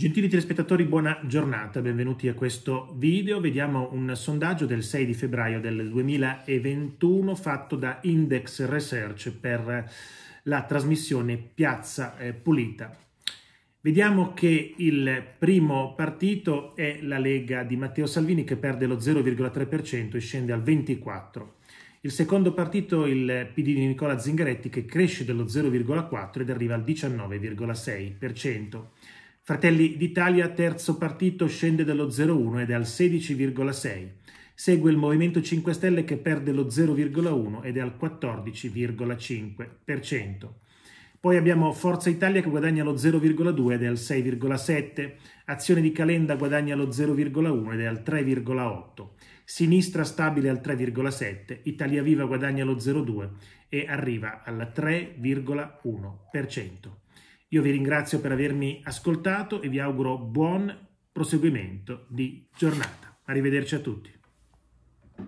Gentili telespettatori, buona giornata, benvenuti a questo video. Vediamo un sondaggio del 6 di febbraio del 2021 fatto da Index Research per la trasmissione Piazza eh, Pulita. Vediamo che il primo partito è la Lega di Matteo Salvini che perde lo 0,3% e scende al 24%. Il secondo partito, il PD di Nicola Zingaretti, che cresce dello 0,4 ed arriva al 19,6%. Fratelli d'Italia, terzo partito, scende dallo 0,1 ed è al 16,6. Segue il Movimento 5 Stelle che perde lo 0,1 ed è al 14,5%. Poi abbiamo Forza Italia che guadagna lo 0,2 ed è al 6,7, Azione di Calenda guadagna lo 0,1 ed è al 3,8, Sinistra stabile al 3,7, Italia Viva guadagna lo 0,2 e arriva al 3,1%. Io vi ringrazio per avermi ascoltato e vi auguro buon proseguimento di giornata. Arrivederci a tutti.